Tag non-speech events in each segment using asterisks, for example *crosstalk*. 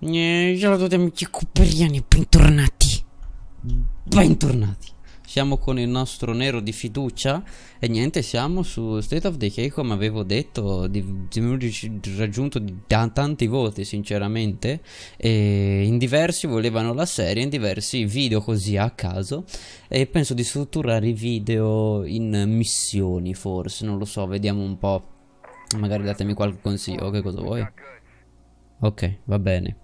Ciao a tutti amici copriani, bentornati Bentornati Siamo con il nostro nero di fiducia E niente, siamo su State of Decay come avevo detto di, di, Raggiunto da tanti voti sinceramente e In diversi volevano la serie, in diversi video così a caso E penso di strutturare i video in missioni forse, non lo so, vediamo un po' Magari datemi qualche consiglio, che cosa vuoi Ok, va bene.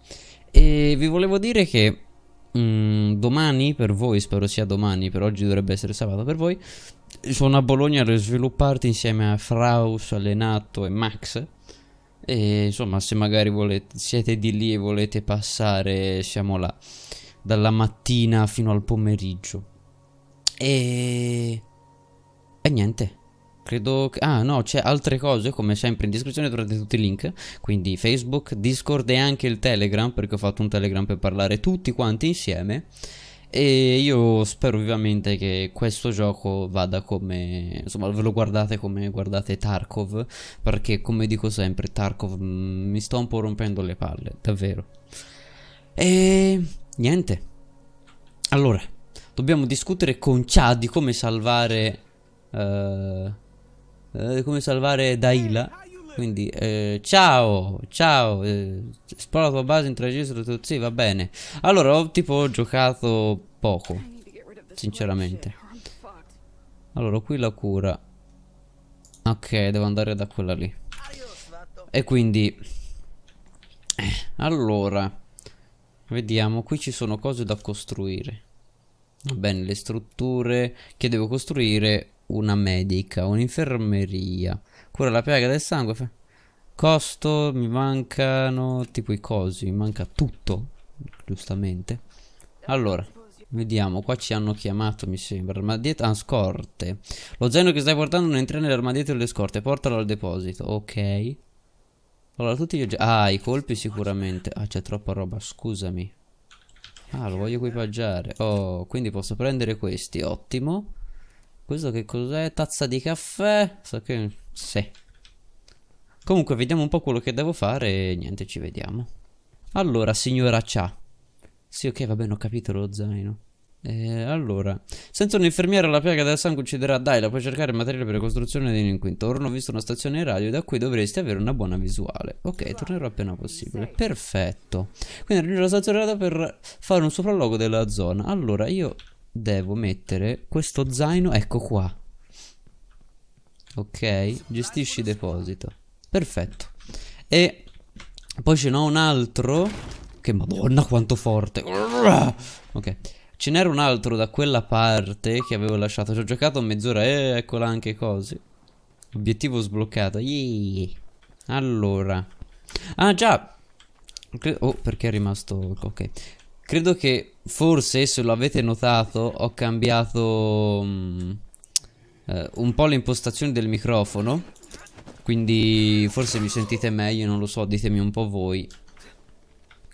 E vi volevo dire che mh, mm, domani per voi, spero sia domani, per oggi dovrebbe essere sabato per voi, sono a Bologna a svilupparti insieme a Fraus, Allenato e Max. E insomma, se magari volete, siete di lì e volete passare, siamo là. Dalla mattina fino al pomeriggio. E... E niente. Credo che... Ah no, c'è altre cose, come sempre in descrizione trovate tutti i link, quindi Facebook, Discord e anche il Telegram, perché ho fatto un Telegram per parlare tutti quanti insieme. E io spero vivamente che questo gioco vada come... insomma ve lo guardate come guardate Tarkov, perché come dico sempre Tarkov mm, mi sto un po' rompendo le palle, davvero. E niente. Allora, dobbiamo discutere con Chad di come salvare... Uh eh, come salvare Daila. Quindi, eh, ciao, ciao, eh, esplora la tua base, in la tua... Sì, va bene. Allora, ho tipo giocato poco, sinceramente. Allora, qui la cura. Ok, devo andare da quella lì. E quindi... Eh, allora... Vediamo, qui ci sono cose da costruire. Bene, le strutture che devo costruire una medica, un'infermeria. Cura la piaga del sangue. Costo, mi mancano tipo i cosi, mi manca tutto, giustamente. Allora, vediamo, qua ci hanno chiamato mi sembra, armadietto, ah, scorte. Lo zaino che stai portando non entra nell'armadietto delle scorte, portalo al deposito, ok. Allora, tutti gli oggetti, ah, i colpi sicuramente. Ah, c'è troppa roba, scusami. Ah, lo voglio equipaggiare. Oh, quindi posso prendere questi, ottimo. Questo che cos'è? Tazza di caffè? So che... Sì. Comunque, vediamo un po' quello che devo fare e niente, ci vediamo. Allora, signora Cha. Sì, ok, va bene, ho capito lo zaino. Eh, allora, senza un'infermiera la piaga del sangue ucciderà Daila, puoi cercare materiale per la costruzione di un intorno, ho visto una stazione radio da cui dovresti avere una buona visuale. Ok, tornerò appena possibile. Perfetto. Quindi raggiungo la stazione radio per fare un sopralluogo della zona. Allora, io devo mettere questo zaino, ecco qua. Ok, gestisci deposito. Perfetto. E poi ce n'ho un altro. Che madonna quanto forte. Ok. Ce n'era un altro da quella parte che avevo lasciato. Ci ho giocato mezz'ora e eh, eccola anche così. Obiettivo sbloccato. Yeah. Allora. Ah già. Oh, perché è rimasto... Ok. Credo che forse, se lo avete notato, ho cambiato um, eh, un po' l'impostazione del microfono. Quindi forse mi sentite meglio, non lo so, ditemi un po' voi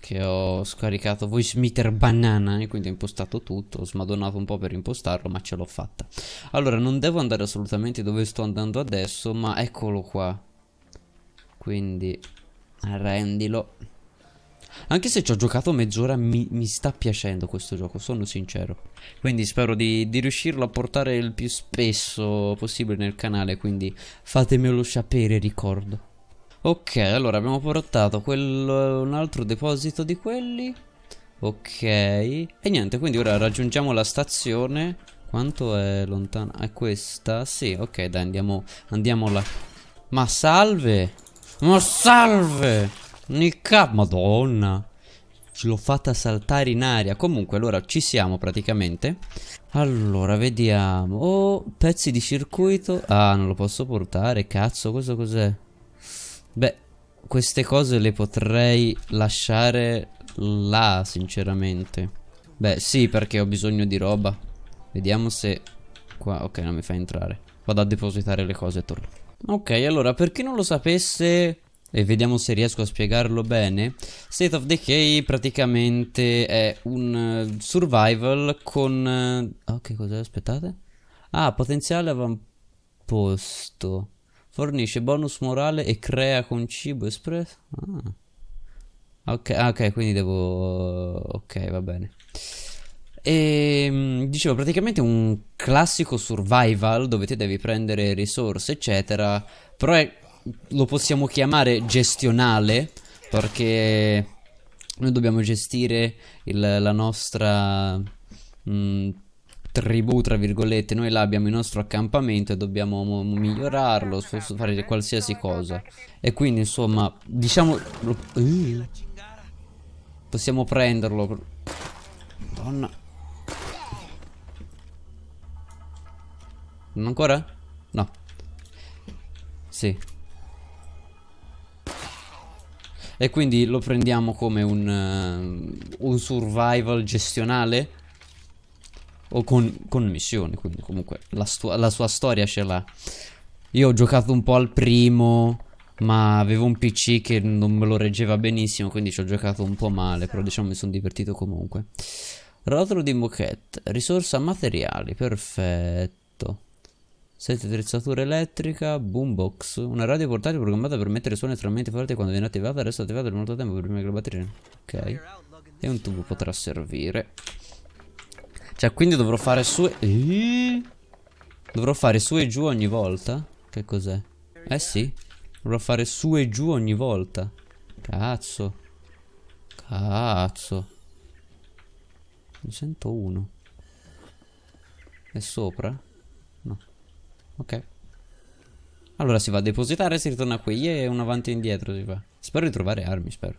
che ho scaricato Voice Meter Banana e quindi ho impostato tutto, ho smadonato un po' per impostarlo ma ce l'ho fatta. Allora non devo andare assolutamente dove sto andando adesso ma eccolo qua. Quindi arrendilo. Anche se ci ho giocato mezz'ora mi, mi, sta piacendo questo gioco, sono sincero. Quindi spero di, di, riuscirlo a portare il più spesso possibile nel canale, quindi fatemelo sapere ricordo. Ok, allora abbiamo portato quel, un altro deposito di quelli. Ok. E niente, quindi ora raggiungiamo la stazione. Quanto è lontana? È questa? Sì, ok, dai, andiamo, andiamo là. Ma salve! Ma salve! Nica, madonna! Ce l'ho fatta saltare in aria. Comunque, allora, ci siamo praticamente. Allora, vediamo. Oh, pezzi di circuito. Ah, non lo posso portare, cazzo, questo cos'è? Beh, queste cose le potrei lasciare là, sinceramente. Beh, sì, perché ho bisogno di roba. Vediamo se... Qua, ok, non mi fa entrare. Vado a depositare le cose e torno. Ok, allora, per chi non lo sapesse... E vediamo se riesco a spiegarlo bene. State of Decay praticamente è un eh, survival con... Oh, che cos'è? Aspettate. Ah, potenziale avamposto. Fornisce bonus morale e crea con cibo espresso. Ah. Ok, ah, ok, quindi devo... Ok, va bene. E ehm, dicevo, praticamente un classico survival dove ti devi prendere risorse, eccetera. Però è, lo possiamo chiamare gestionale perché noi dobbiamo gestire il, la nostra... Mh, mm, tribù, tra virgolette, noi là abbiamo il nostro accampamento e dobbiamo migliorarlo, fare qualsiasi cosa. E quindi, insomma, diciamo... Eh, possiamo prenderlo. Madonna. Non ancora? No. Sì. E quindi lo prendiamo come un, uh, un survival gestionale? o con, con missioni, quindi comunque la, la sua storia ce l'ha. Io ho giocato un po' al primo, ma avevo un PC che non me lo reggeva benissimo, quindi ci ho giocato un po' male, però diciamo mi sono divertito comunque. Rotolo di moquette, risorsa materiali, perfetto. Sette attrezzature elettrica, boombox, una radio portatile programmata per mettere suoni estremamente forti quando viene attivata, resta attivata per molto tempo prima che la batteria... Ok. E un tubo potrà servire. Cioè quindi dovrò fare su e... Dovrò fare su e giù ogni volta? Che cos'è? Eh sì Dovrò fare su e giù ogni volta Cazzo Cazzo Ne sento uno È sopra? No Ok Allora si va a depositare Si ritorna qui E un avanti e indietro si fa Spero di trovare armi spero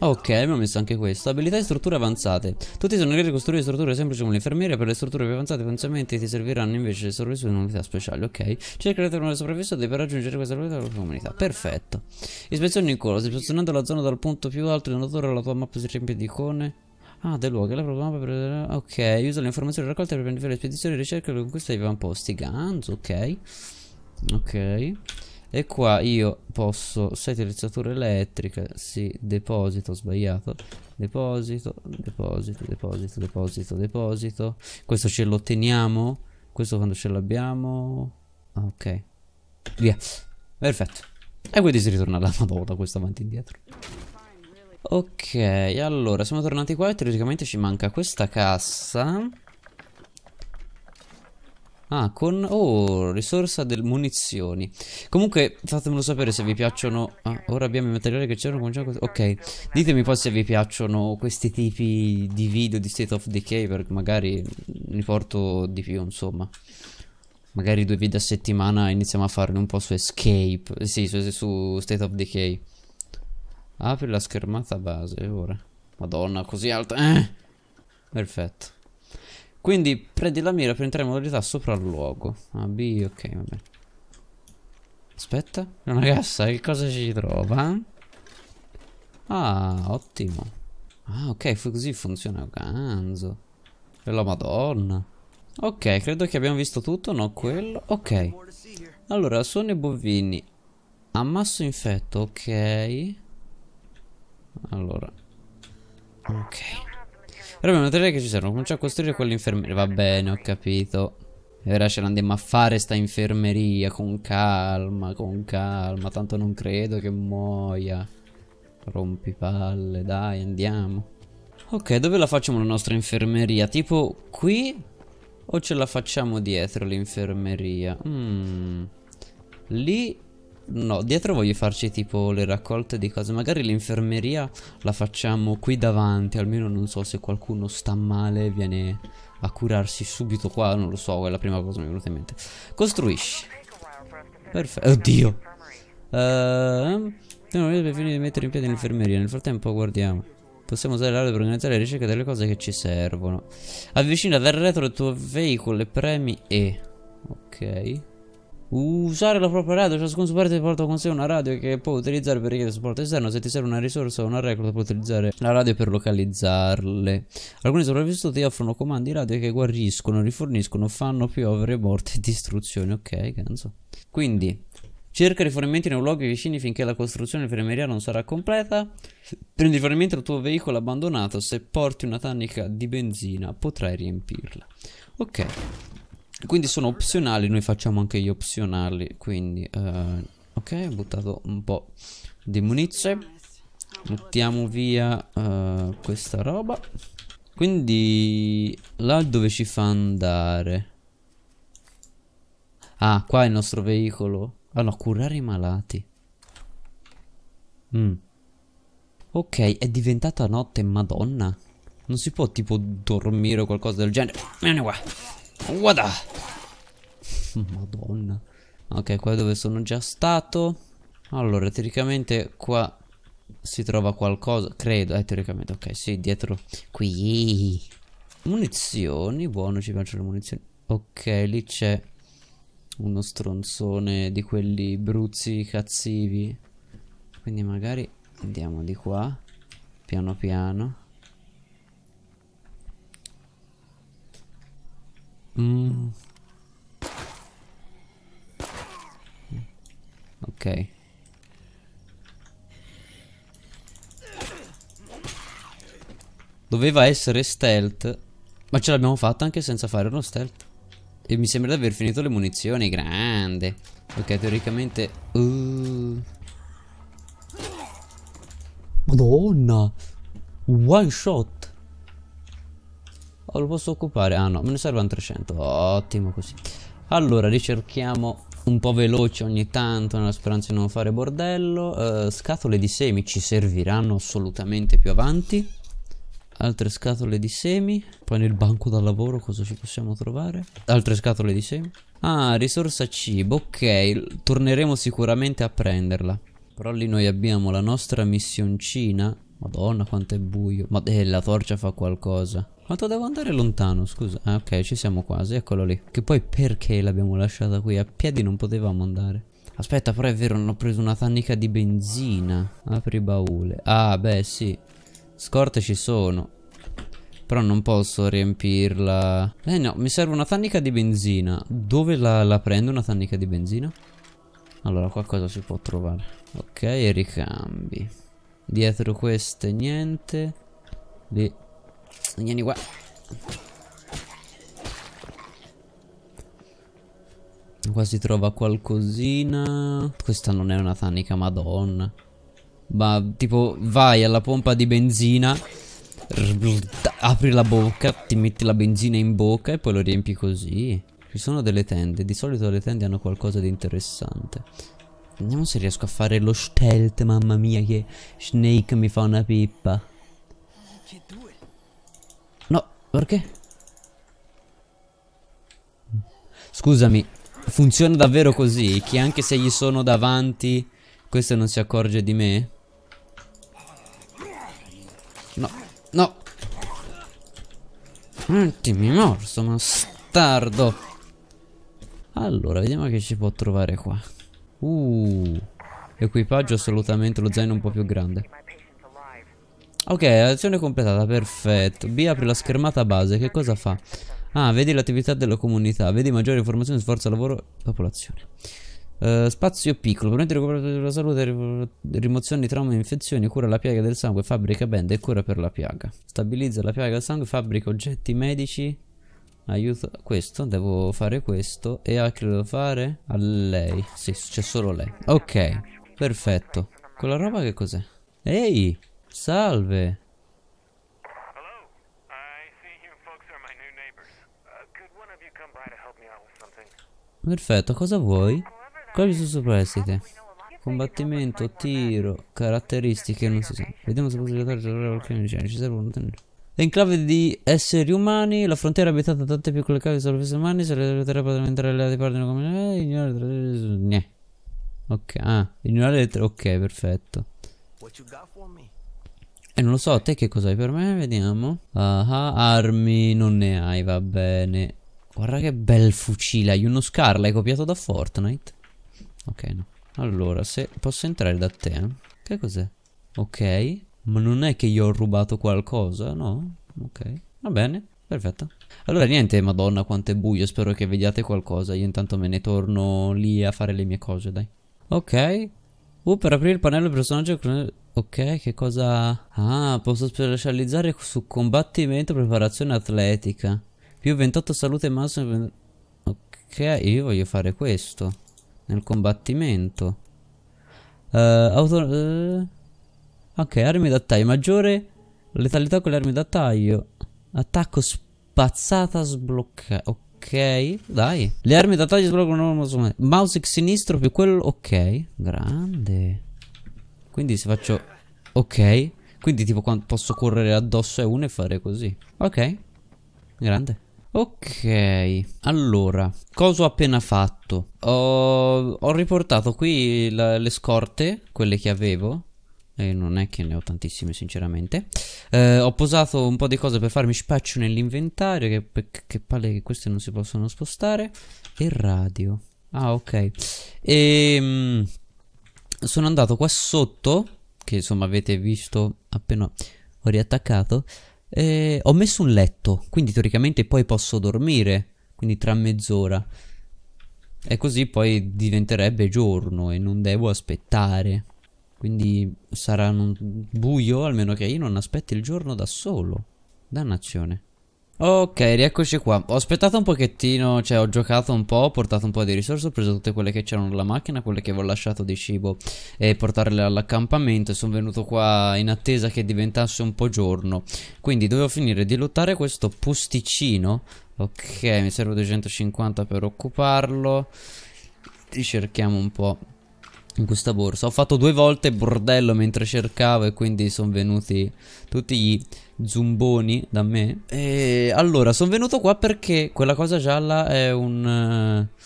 Ok, abbiamo messo anche questo. Abilità e strutture avanzate. Tutti sono in grado di costruire strutture semplici come l'infermiera. Per le strutture più avanzate, potenzialmente ti serviranno invece le sopravvissute in unità speciali. Ok. cercherete di tornare sopravvissuti per raggiungere questa abilità della comunità. Perfetto. Ispezione in corso. Selezionando la zona dal punto più alto del notore, la tua mappa si riempie di icone. Ah, del luogo, la propria mappa per... Ok, usa le informazioni raccolte per prendere le spedizioni, ricerca con conquista di avamposti. Guns, ok. Ok. E qua io posso attrezzature elettriche Sì, deposito, sbagliato Deposito, deposito, deposito, deposito, deposito Questo ce lo teniamo Questo quando ce l'abbiamo ah, Ok Via Perfetto E quindi si ritorna alla madonna questo avanti e indietro Ok, allora siamo tornati qua e teoricamente ci manca questa cassa Ah, con... Oh, risorsa del munizioni. Comunque, fatemelo sapere se vi piacciono... Ah, ora abbiamo i materiali che c'erano con gioco... Ok, ditemi poi se vi piacciono questi tipi di video di State of Decay, perché magari ne porto di più, insomma. Magari due video a settimana iniziamo a farne un po' su Escape. Eh, sì, su, su State of Decay. Apri la schermata base, ora. Madonna, così alta. Eh! Perfetto. Quindi prendi la mira per entrare in modalità sopra il luogo. A B, ok, va bene. Aspetta, una cassa, che cosa ci trova? Ah, ottimo. Ah, ok, così funziona Ganzo. E la madonna. Ok, credo che abbiamo visto tutto, no quello. Ok. Allora, sono i bovini. Ammasso infetto, ok. Allora. Ok. Però abbiamo tre che ci servono. Cominciamo a costruire quell'infermeria. Va bene, ho capito. E ora ce l'andiamo a fare sta infermeria. Con calma, con calma. Tanto non credo che muoia. Rompipalle, dai, andiamo. Ok, dove la facciamo la nostra infermeria? Tipo qui? O ce la facciamo dietro l'infermeria? Mm. Lì No, dietro voglio farci tipo le raccolte di cose. Magari l'infermeria la facciamo qui davanti. Almeno non so se qualcuno sta male e viene a curarsi subito qua. Non lo so, è la prima cosa che mi è venuta in mente. Costruisci. Perfetto. Oddio. Ehm... Non è finito di mettere in piedi l'infermeria. Nel frattempo guardiamo. Possiamo usare l'area per organizzare la ricerca delle cose che ci servono. Avvicina verso retro il tuo veicolo e premi E. Ok. Usare la propria radio, ciascun supporto porta con sé una radio che può utilizzare per richiedere supporto esterno. Se ti serve una risorsa o una record, puoi utilizzare la radio per localizzarle. Alcuni sopravvissuti offrono comandi radio che guariscono, riforniscono, fanno piovere morte e distruzioni. Ok, canzo. Quindi, cerca rifornimenti nei luoghi vicini finché la costruzione infermeria non sarà completa. Prendi rifornimento al tuo veicolo abbandonato. Se porti una tannica di benzina, potrai riempirla. Ok. Quindi sono opzionali, noi facciamo anche gli opzionali, quindi... Uh, ok, ho buttato un po' di munizioni. Buttiamo via uh, questa roba. Quindi là dove ci fa andare? Ah, qua è il nostro veicolo. Ah no, curare i malati. Mm. Ok, è diventata notte, madonna. Non si può tipo dormire o qualcosa del genere. Vieni qua. Guarda. Madonna. Ok, qua dove sono già stato. Allora, teoricamente qua si trova qualcosa, credo, eh, teoricamente, ok, sì, dietro qui. Munizioni, buono, ci piacciono le munizioni. Ok, lì c'è uno stronzone di quelli bruzzi cazzivi. Quindi magari andiamo di qua, piano piano. Mm. Ok. Doveva essere stealth. Ma ce l'abbiamo fatta anche senza fare uno stealth. E mi sembra di aver finito le munizioni. Grande. Ok, teoricamente... Uh. Madonna. One shot. O oh, lo posso occupare? Ah no, me ne servono 300. Ottimo così. Allora, ricerchiamo un po' veloce ogni tanto nella speranza di non fare bordello. Uh, scatole di semi ci serviranno assolutamente più avanti. Altre scatole di semi. Poi nel banco da lavoro cosa ci possiamo trovare? Altre scatole di semi. Ah, risorsa cibo. Ok, torneremo sicuramente a prenderla. Però lì noi abbiamo la nostra missioncina Madonna quanto è buio Ma eh, la torcia fa qualcosa Quanto devo andare lontano scusa Ah ok ci siamo quasi eccolo lì Che poi perché l'abbiamo lasciata qui A piedi non potevamo andare Aspetta però è vero non ho preso una tannica di benzina Apri baule Ah beh sì Scorte ci sono però non posso riempirla Eh no, mi serve una tannica di benzina Dove la, la prendo una tannica di benzina? Allora qualcosa si può trovare Ok, ricambi Dietro queste niente Lì Vieni qua Qua si trova qualcosina Questa non è una tanica madonna Ma tipo vai alla pompa di benzina Apri la bocca Ti metti la benzina in bocca E poi lo riempi così Ci sono delle tende Di solito le tende hanno qualcosa di interessante Vediamo se riesco a fare lo stealth, mamma mia, che Snake mi fa una pippa. No, perché? Scusami, funziona davvero così? Che anche se gli sono davanti, questo non si accorge di me? No, no. Ultimi morso, bastardo. Allora, vediamo che ci può trovare qua. Uh, equipaggio assolutamente, lo zaino un po' più grande. Ok, azione completata, perfetto. B apre la schermata base, che cosa fa? Ah, vedi l'attività della comunità, vedi maggiore informazione, sforzo, lavoro, popolazione. Uh, spazio piccolo, permette di recuperazione la salute, rimozione di traumi e infezioni, cura la piaga del sangue, fabbrica band e cura per la piaga. Stabilizza la piaga del sangue, fabbrica oggetti medici Aiuto, questo, devo fare questo E altro devo fare? A lei Sì, c'è solo lei Ok, perfetto Quella roba che cos'è? Ehi, salve uh, Perfetto, cosa vuoi? Quali sono superstite? Combattimento, tiro, caratteristiche, non si sa. Vediamo se posso giocare a giocare qualche Ci servono tenere. Enclave di esseri umani, la frontiera abitata da tante piccole cave solo esseri umani, se le terre potranno entrare le partono come... Eh, ignorare le tre... Ok, ah, ignorare le tre... Ok, perfetto. E eh, non lo so, te che cos'hai per me? Vediamo. Uh, armi non ne hai, va bene. Guarda che bel fucile, hai uno Scar, l'hai copiato da Fortnite? Ok, no. Allora, se posso entrare da te, eh? Che cos'è? Ok, ma non è che io ho rubato qualcosa, no? Ok, va bene, perfetto. Allora niente, madonna quanto è buio, spero che vediate qualcosa. Io intanto me ne torno lì a fare le mie cose, dai. Ok. Uh, per aprire il pannello del personaggio... Ok, che cosa... Ah, posso specializzare su combattimento, preparazione atletica. Più 28 salute massimo... Ok, io voglio fare questo. Nel combattimento. Uh, auto... Uh... Ok, armi da taglio maggiore, letalità con le armi da taglio, attacco spazzata sbloccata, ok, dai. Le armi da taglio sbloccano mouse sinistro più quello, ok, grande. Quindi se faccio, ok, quindi tipo quando posso correre addosso a uno e fare così, ok, grande. Ok, allora, cosa ho appena fatto? Ho, ho riportato qui la, le scorte, quelle che avevo, e non è che ne ho tantissime sinceramente eh, Ho posato un po' di cose per farmi spaccio nell'inventario che, che, palle che queste non si possono spostare E radio Ah ok E ehm, sono andato qua sotto Che insomma avete visto appena ho riattaccato eh, Ho messo un letto Quindi teoricamente poi posso dormire Quindi tra mezz'ora E così poi diventerebbe giorno E non devo aspettare quindi sarà un buio, almeno che io non aspetti il giorno da solo. Dannazione. Ok, rieccoci qua. Ho aspettato un pochettino, cioè ho giocato un po', ho portato un po' di risorse, ho preso tutte quelle che c'erano nella macchina, quelle che avevo lasciato di cibo e portarle all'accampamento e sono venuto qua in attesa che diventasse un po' giorno. Quindi dovevo finire di lottare questo posticino. Ok, mi serve 250 per occuparlo. Ricerchiamo un po' in questa borsa. Ho fatto due volte bordello mentre cercavo e quindi sono venuti tutti gli zumboni da me. E allora, sono venuto qua perché quella cosa gialla è un... Eh,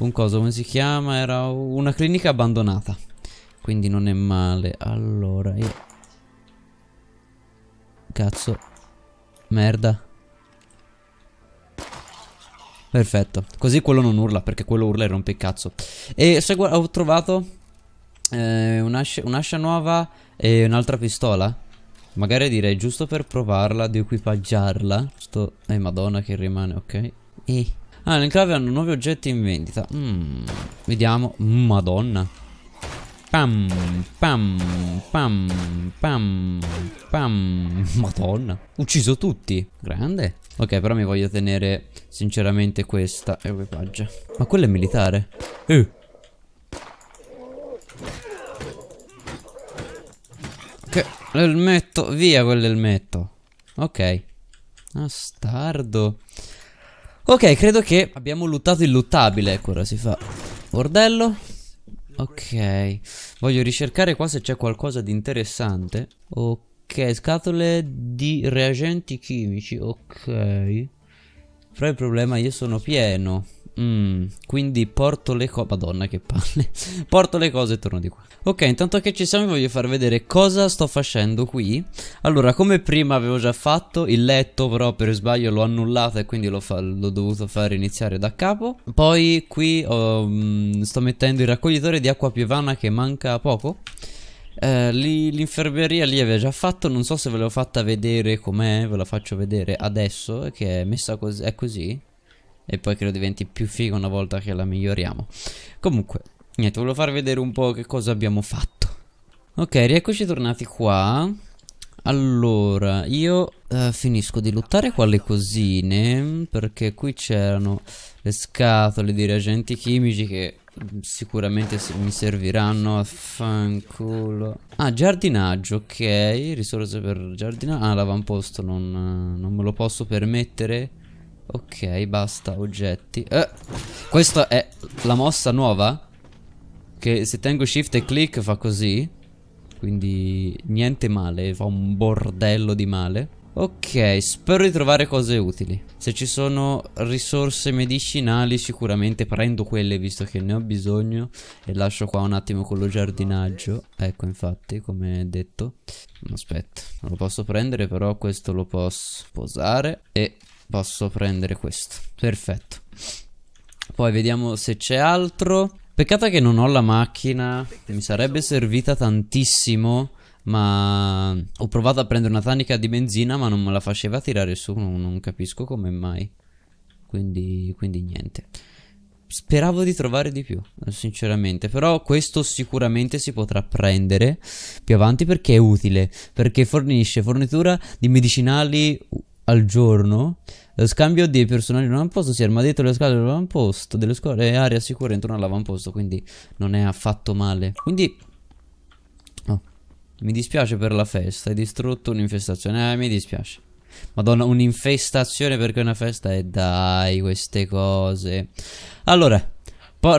un coso, come si chiama? Era una clinica abbandonata. Quindi non è male. Allora, io... Cazzo. Merda. Perfetto. Così quello non urla, perché quello urla e rompe il cazzo. E se ho trovato eh, un'ascia, un'ascia nuova e un'altra pistola. Magari direi giusto per provarla, di equipaggiarla. Sto... Eh, madonna che rimane, ok. Eh. Ah, le enclave hanno nuovi oggetti in vendita. Mm. Vediamo. Madonna. Pam, pam, pam, pam, pam. *laughs* Madonna. Ucciso tutti. Grande. Ok, però mi voglio tenere sinceramente questa equipaggia. Ma quella è militare. Eh. Che l'elmetto, via quell'elmetto. Ok. Bastardo. Ok, credo che abbiamo luttato il luttabile. Ecco, ora si fa bordello. Ok. Voglio ricercare qua se c'è qualcosa di interessante. Ok, scatole di reagenti chimici. Ok. Però il problema è che io sono pieno. Mm, quindi porto le cose. Madonna, che palle. *laughs* porto le cose e torno di qua. Ok, intanto che ci siamo, vi voglio far vedere cosa sto facendo qui. Allora, come prima avevo già fatto il letto, però per sbaglio l'ho annullato e quindi l'ho, dovuto far iniziare da capo. Poi qui oh, mh, mm, sto mettendo il raccoglitore di acqua piovana che manca poco. Eh, l'infermeria lì aveva già fatto, non so se ve l'ho fatta vedere com'è, ve la faccio vedere adesso, che è messa così, è così e poi credo diventi più figo una volta che la miglioriamo. Comunque, niente, volevo far vedere un po' che cosa abbiamo fatto. Ok, rieccoci tornati qua. Allora, io eh, finisco di lottare qua le cosine perché qui c'erano le scatole di reagenti chimici che mm, sicuramente mi serviranno affanculo ah giardinaggio ok risorse per giardinaggio ah l'avamposto non, eh, non, me lo posso permettere Ok, basta, oggetti eh, Questa è la mossa nuova Che se tengo shift e click fa così Quindi niente male, fa un bordello di male Ok, spero di trovare cose utili Se ci sono risorse medicinali sicuramente prendo quelle visto che ne ho bisogno E lascio qua un attimo con lo giardinaggio Ecco infatti, come detto Aspetta, non lo posso prendere però questo lo posso posare E posso prendere questo Perfetto Poi vediamo se c'è altro Peccato che non ho la macchina Mi sarebbe servita tantissimo ma ho provato a prendere una tanica di benzina ma non me la faceva tirare su, non, non capisco come mai. Quindi, quindi, niente. Speravo di trovare di più, sinceramente, però questo sicuramente si potrà prendere più avanti perché è utile, perché fornisce fornitura di medicinali al giorno. Lo scambio di personaggi in un avamposto si arma dietro le scale dell'avamposto, delle scuole e eh, area sicura intorno all'avamposto, quindi non è affatto male. Quindi... Oh. mi dispiace per la festa, hai distrutto un'infestazione, eh, mi dispiace. Madonna, un'infestazione perché una festa e dai queste cose. Allora,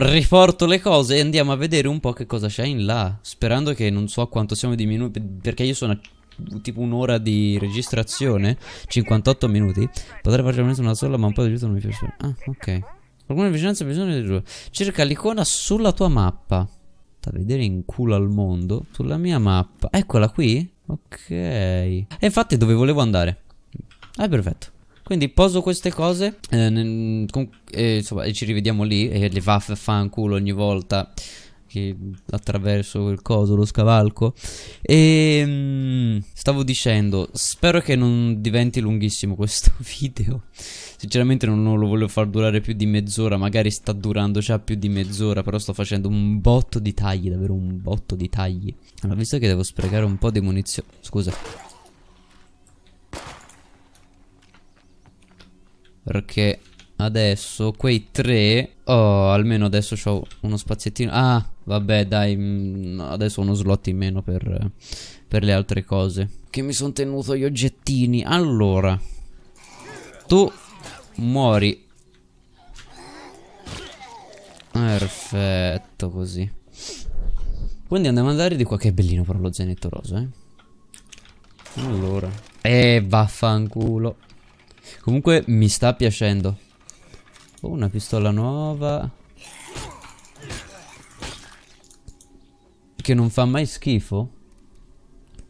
riporto le cose e andiamo a vedere un po' che cosa c'è in là, sperando che non so quanto siamo diminuiti, perché io sono a tipo un'ora di registrazione, 58 minuti, potrei farcela una sola, ma un po' di aiuto non mi piace. Ah, ok. Qualcuna vicinanza bisogno di due. Cerca l'icona sulla tua mappa. Da vedere in culo al mondo. Sulla mia mappa. Eccola qui? Ok. E infatti dove volevo andare. Ah, perfetto. Quindi poso queste cose eh, con, eh, insomma, e ci rivediamo lì e le un culo ogni volta che attraverso il coso, lo scavalco. E ehm, stavo dicendo, spero che non diventi lunghissimo questo *laughs* video. Sinceramente non, lo voglio far durare più di mezz'ora, magari sta durando già più di mezz'ora, però sto facendo un botto di tagli, davvero un botto di tagli. Allora, visto che devo sprecare un po' di munizioni... Scusa. Perché Adesso quei tre Oh almeno adesso ho uno spaziettino Ah vabbè dai mm, Adesso uno slot in meno per, per le altre cose Che mi sono tenuto gli oggettini Allora Tu muori Perfetto così Quindi andiamo ad andare di qua Che è bellino però lo zainetto rosa eh Allora E eh, vaffanculo Comunque mi sta piacendo Oh, una pistola nuova. Che non fa mai schifo.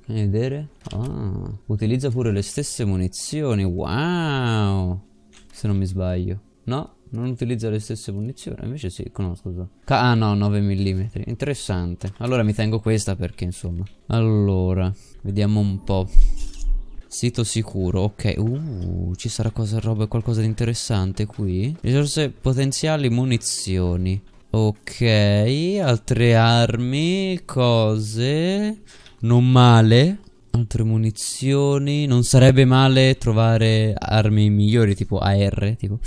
Fai vedere. Ah, utilizza pure le stesse munizioni. Wow. Se non mi sbaglio. No, non utilizza le stesse munizioni. Invece sì, conosco. So. ah no, 9 mm. Interessante. Allora mi tengo questa perché insomma. Allora, vediamo un po'. Sito sicuro, ok. Uh, ci sarà cosa, roba, qualcosa di interessante qui. Risorse potenziali, munizioni. Ok, altre armi, cose. Non male. Altre munizioni. Non sarebbe male trovare armi migliori, tipo AR, tipo.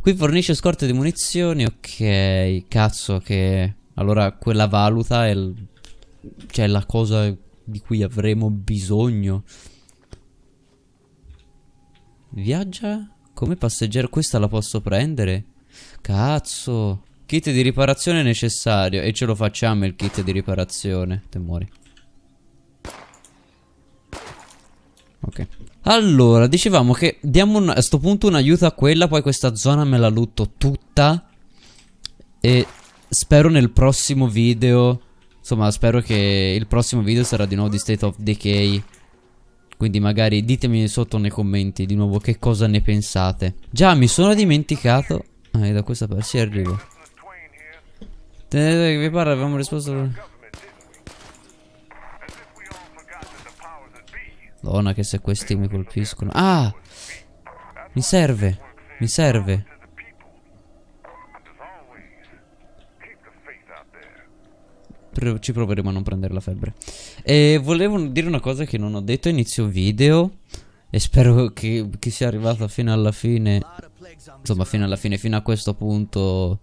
Qui fornisce scorte di munizioni, ok. Cazzo che... Allora, quella valuta è... L... Cioè, la cosa di cui avremo bisogno. Viaggia come passeggero. Questa la posso prendere? Cazzo. Kit di riparazione necessario. E ce lo facciamo il kit di riparazione. Te muori. Ok. Allora, dicevamo che diamo un, a questo punto un aiuto a quella. Poi questa zona me la lutto tutta. E spero nel prossimo video. Insomma, spero che il prossimo video sarà di nuovo di State of Decay quindi magari ditemi sotto nei commenti di nuovo che cosa ne pensate. Già mi sono dimenticato. Ah, da questa parte si arrivo. Tenete che vi parla, avevamo risposto. Donna che se questi mi colpiscono. Ah! Mi serve! Mi serve! ci proveremo a non prendere la febbre. E volevo dire una cosa che non ho detto a inizio video. E spero che chi sia arrivato fino alla fine. Insomma, fino alla fine, fino a questo punto.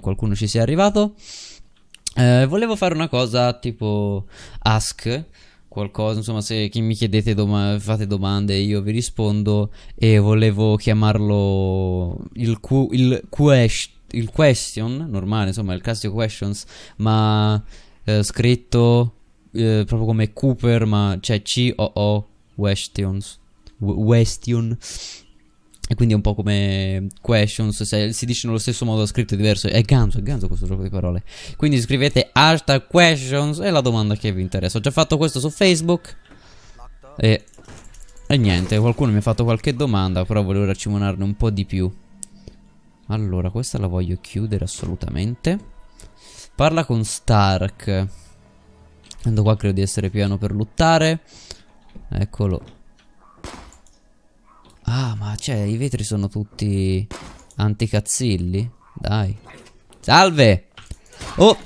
Qualcuno ci sia arrivato. Eh, volevo fare una cosa tipo ask. Qualcosa, insomma, se chi mi chiedete doma fate domande, io vi rispondo. E volevo chiamarlo il, Q- il quest il question normale, insomma, il classico questions, ma eh, scritto eh, proprio come Cooper, ma cioè C-O-O questions. W- question. E quindi è un po' come questions, se si dice nello stesso modo scritto è diverso, è ganso, è ganso questo gioco di parole. Quindi scrivete hashtag questions e la domanda che vi interessa. Ho già fatto questo su Facebook e, e niente, qualcuno mi ha fatto qualche domanda, però volevo racimonarne un po' di più. Allora, questa la voglio chiudere assolutamente. Parla con Stark. Ando qua credo di essere piano per lottare. Eccolo. Ah, ma cioè, i vetri sono tutti anticazzilli. Dai. Salve! Oh!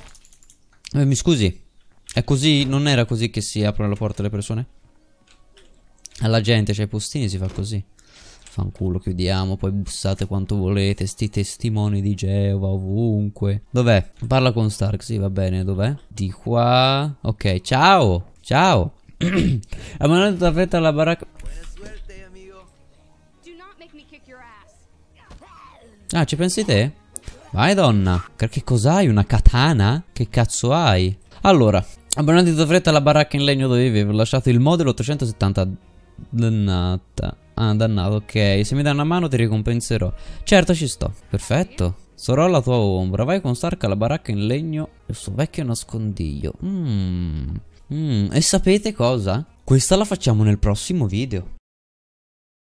Eh, mi scusi. È così, non era così che si aprono le porte alle persone? Alla gente, cioè ai postini si fa così vaffanculo, chiudiamo, poi bussate quanto volete, sti testimoni di Geova ovunque. Dov'è? Parla con Stark, sì, va bene, dov'è? Di qua. Ok, ciao, ciao. *clears throat* Abbiamo mandato tutta fretta alla baracca. Ah, ci pensi te? Vai donna, che cos'hai? Una katana? Che cazzo hai? Allora, abbonati da fretta alla baracca in legno dove vivevo, ho lasciato il modulo 870 dannata. Ah, dannato, ok. Se mi dai una mano ti ricompenserò. Certo, ci sto. Perfetto. Sarò la tua ombra. Vai con Stark alla baracca in legno e il suo vecchio nascondiglio. Mmm. Mm. E sapete cosa? Questa la facciamo nel prossimo video.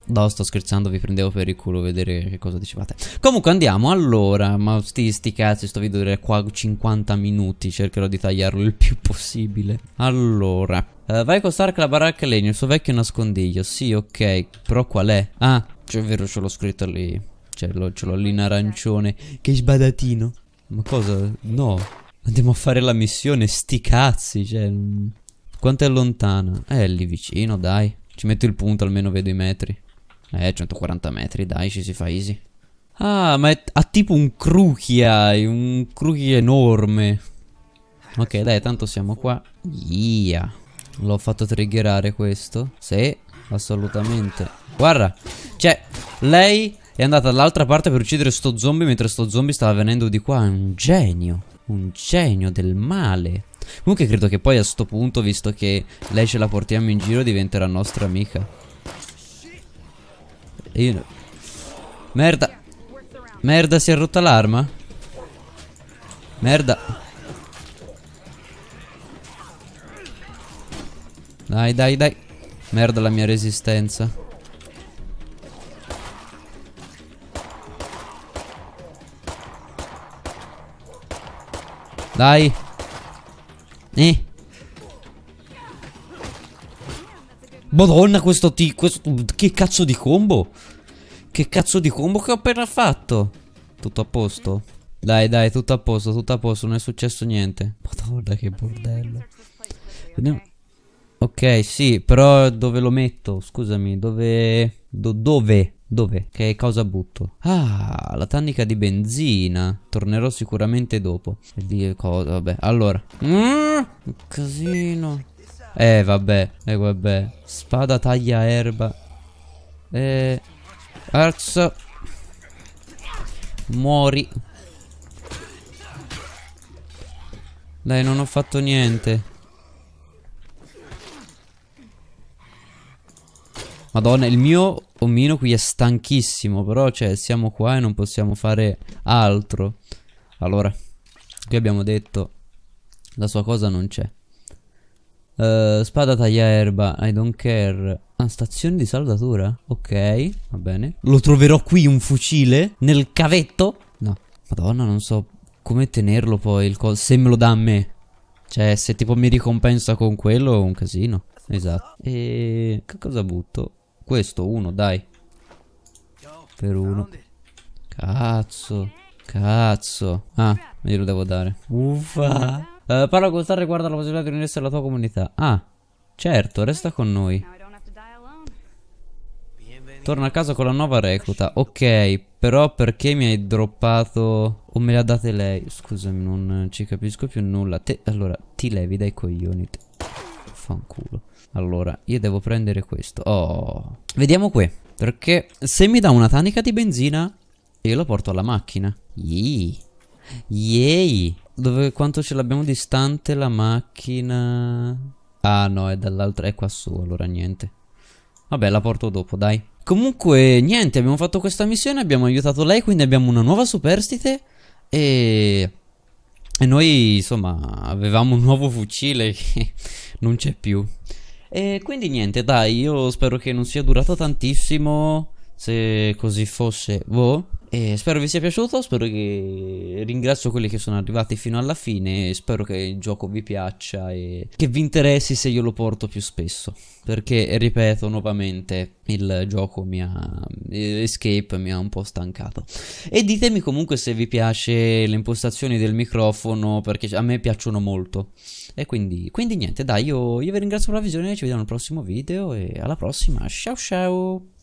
No, sto scherzando, vi prendevo per il culo vedere che cosa dicevate. Comunque andiamo, allora, ma sti, sti cazzi, sto video durerà qua 50 minuti, cercherò di tagliarlo il più possibile. Allora, uh, vai con Stark la baracca legno, il suo vecchio nascondiglio, sì, ok, però qual è? Ah, cioè è vero, ce l'ho scritto lì, cioè, ce l'ho lì in arancione, che sbadatino. Ma cosa? No, andiamo a fare la missione, sti cazzi, cioè... Mm, quanto è lontana? Eh, è lì vicino, dai. Ci metto il punto, almeno vedo i metri. Eh, 140 metri, dai, ci si fa easy. Ah, ma ha tipo un cruchia, un cruchia enorme. Ok, dai, tanto siamo qua. Yeah. L'ho fatto triggerare questo? Sì, assolutamente. Guarda, cioè, lei è andata dall'altra parte per uccidere sto zombie mentre sto zombie stava venendo di qua. È un genio, un genio del male. Comunque credo che poi a sto punto, visto che lei ce la portiamo in giro, diventerà nostra amica. E io no. Merda. Merda, si è rotta l'arma? Merda. Dai, dai, dai. Merda la mia resistenza. Dai. Eh. Madonna, questo T Questo, che cazzo di combo? Che cazzo di combo che ho appena fatto? Tutto a posto? Dai, dai, tutto a posto, tutto a posto, non è successo niente. Madonna, che bordello. Ok, sì, però dove lo metto? Scusami, dove... Do, dove? Dove? Che cosa butto? Ah, la tannica di benzina. Tornerò sicuramente dopo. E di cosa? Vabbè, allora. Mm, casino. Eh vabbè, eh vabbè. Spada taglia erba. Eh... Arzo. Muori. Dai, non ho fatto niente. Madonna, il mio omino qui è stanchissimo, però cioè siamo qua e non possiamo fare altro. Allora, qui abbiamo detto la sua cosa non c'è. Eh, spada taglia erba, I don't care. Ah, stazione di saldatura. Ok, va bene. Lo troverò qui un fucile nel cavetto. No, madonna, non so come tenerlo poi il coso. Se me lo dà a me. Cioè, se tipo mi ricompensa con quello, è un casino. Esatto. E che cosa butto? Questo, uno, dai. Per uno. Cazzo. Cazzo. Ah, me lo devo dare. Uffa. Uh, eh, parla con Star riguardo alla possibilità di unirsi alla tua comunità. Ah, certo, resta con noi. Torna a casa con la nuova recluta. Ok, però perché mi hai droppato... O me la date lei? Scusami, non ci capisco più nulla. Te, allora, ti levi dai coglioni. Te. Fanculo. Allora, io devo prendere questo. Oh. Vediamo qui. Perché se mi dà una tanica di benzina, io la porto alla macchina. Yee. Yee. Dove, quanto ce l'abbiamo distante la macchina? Ah no, è dall'altra, è qua su, allora niente. Vabbè, la porto dopo, dai. Comunque, niente, abbiamo fatto questa missione, abbiamo aiutato lei, quindi abbiamo una nuova superstite e... E noi, insomma, avevamo un nuovo fucile che *laughs* non c'è più. E quindi niente, dai, io spero che non sia durato tantissimo. Se così fosse, boh. E spero vi sia piaciuto, spero che ringrazio quelli che sono arrivati fino alla fine, spero che il gioco vi piaccia e che vi interessi se io lo porto più spesso, perché ripeto nuovamente il gioco mi ha Escape mi ha un po' stancato. E ditemi comunque se vi piace le impostazioni del microfono perché a me piacciono molto. E quindi, quindi niente, dai, io, io vi ringrazio per la visione, ci vediamo al prossimo video e alla prossima. Ciao ciao.